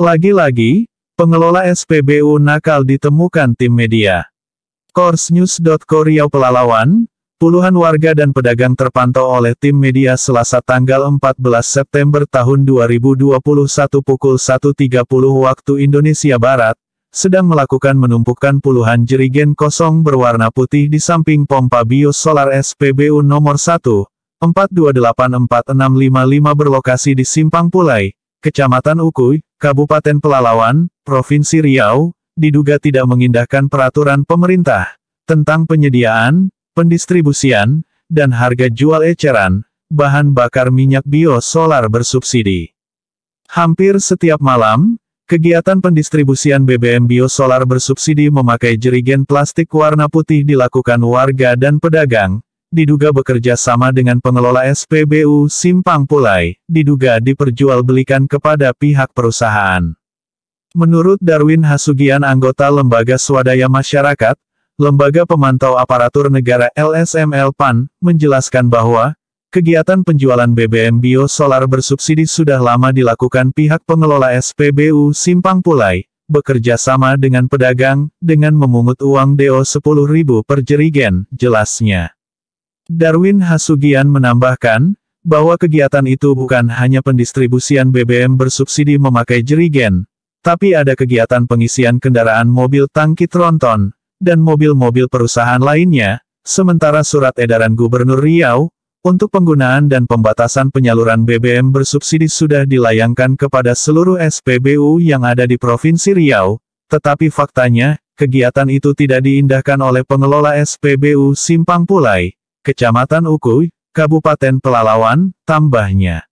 Lagi-lagi, pengelola SPBU nakal ditemukan tim media. Korsnews.co Riau Pelalawan, puluhan warga dan pedagang terpantau oleh tim media selasa tanggal 14 September tahun 2021 pukul 1.30 waktu Indonesia Barat, sedang melakukan menumpukan puluhan jerigen kosong berwarna putih di samping pompa biosolar SPBU nomor 1, 4284655 berlokasi di Simpang Pulai, Kecamatan Ukui. Kabupaten Pelalawan, Provinsi Riau, diduga tidak mengindahkan peraturan pemerintah tentang penyediaan, pendistribusian, dan harga jual eceran, bahan bakar minyak biosolar bersubsidi. Hampir setiap malam, kegiatan pendistribusian BBM biosolar bersubsidi memakai jerigen plastik warna putih dilakukan warga dan pedagang, diduga bekerja sama dengan pengelola SPBU Simpang Pulai, diduga diperjualbelikan kepada pihak perusahaan. Menurut Darwin Hasugian anggota Lembaga Swadaya Masyarakat, Lembaga Pemantau Aparatur Negara LSML PAN, menjelaskan bahwa, kegiatan penjualan BBM biosolar bersubsidi sudah lama dilakukan pihak pengelola SPBU Simpang Pulai, bekerja sama dengan pedagang, dengan memungut uang DO 10.000 per jerigen, jelasnya. Darwin Hasugian menambahkan, bahwa kegiatan itu bukan hanya pendistribusian BBM bersubsidi memakai jerigen, tapi ada kegiatan pengisian kendaraan mobil tangki tronton, dan mobil-mobil perusahaan lainnya, sementara surat edaran Gubernur Riau, untuk penggunaan dan pembatasan penyaluran BBM bersubsidi sudah dilayangkan kepada seluruh SPBU yang ada di Provinsi Riau, tetapi faktanya, kegiatan itu tidak diindahkan oleh pengelola SPBU Simpang Pulai. Kecamatan Ukui, Kabupaten Pelalawan, tambahnya.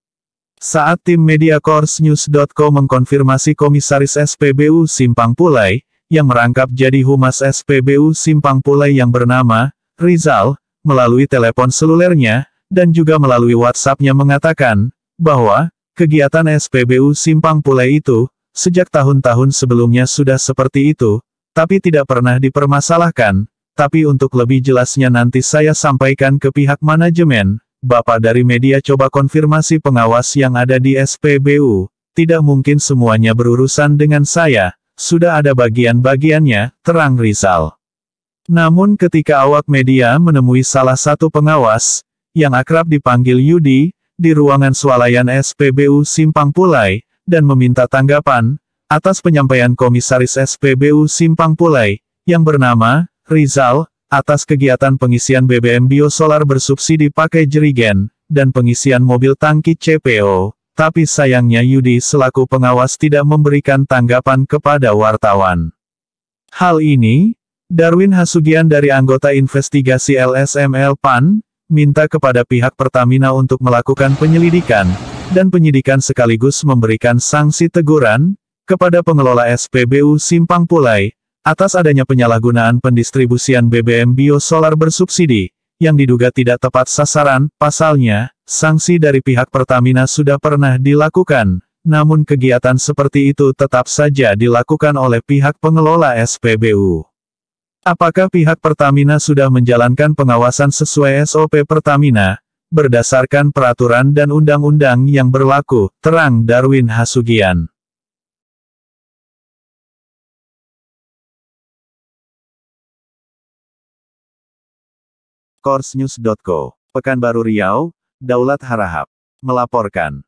Saat tim media Korsnews.co mengkonfirmasi Komisaris SPBU Simpang Pulai, yang merangkap jadi Humas SPBU Simpang Pulai yang bernama, Rizal, melalui telepon selulernya, dan juga melalui WhatsAppnya mengatakan, bahwa, kegiatan SPBU Simpang Pulai itu, sejak tahun-tahun sebelumnya sudah seperti itu, tapi tidak pernah dipermasalahkan, tapi untuk lebih jelasnya nanti saya sampaikan ke pihak manajemen, Bapak dari media coba konfirmasi pengawas yang ada di SPBU, tidak mungkin semuanya berurusan dengan saya, sudah ada bagian-bagiannya, terang Rizal. Namun ketika awak media menemui salah satu pengawas, yang akrab dipanggil Yudi, di ruangan swalayan SPBU Simpang Pulai, dan meminta tanggapan, atas penyampaian Komisaris SPBU Simpang Pulai, yang bernama, Rizal, atas kegiatan pengisian BBM biosolar bersubsidi pakai jerigen, dan pengisian mobil tangki CPO, tapi sayangnya Yudi selaku pengawas tidak memberikan tanggapan kepada wartawan. Hal ini, Darwin Hasugian dari anggota investigasi LSML PAN, minta kepada pihak Pertamina untuk melakukan penyelidikan, dan penyidikan sekaligus memberikan sanksi teguran, kepada pengelola SPBU Simpang Pulai, atas adanya penyalahgunaan pendistribusian BBM biosolar bersubsidi, yang diduga tidak tepat sasaran, pasalnya, sanksi dari pihak Pertamina sudah pernah dilakukan, namun kegiatan seperti itu tetap saja dilakukan oleh pihak pengelola SPBU. Apakah pihak Pertamina sudah menjalankan pengawasan sesuai SOP Pertamina, berdasarkan peraturan dan undang-undang yang berlaku, terang Darwin Hasugian. Korsnews.co, Pekanbaru Riau, Daulat Harahap. Melaporkan.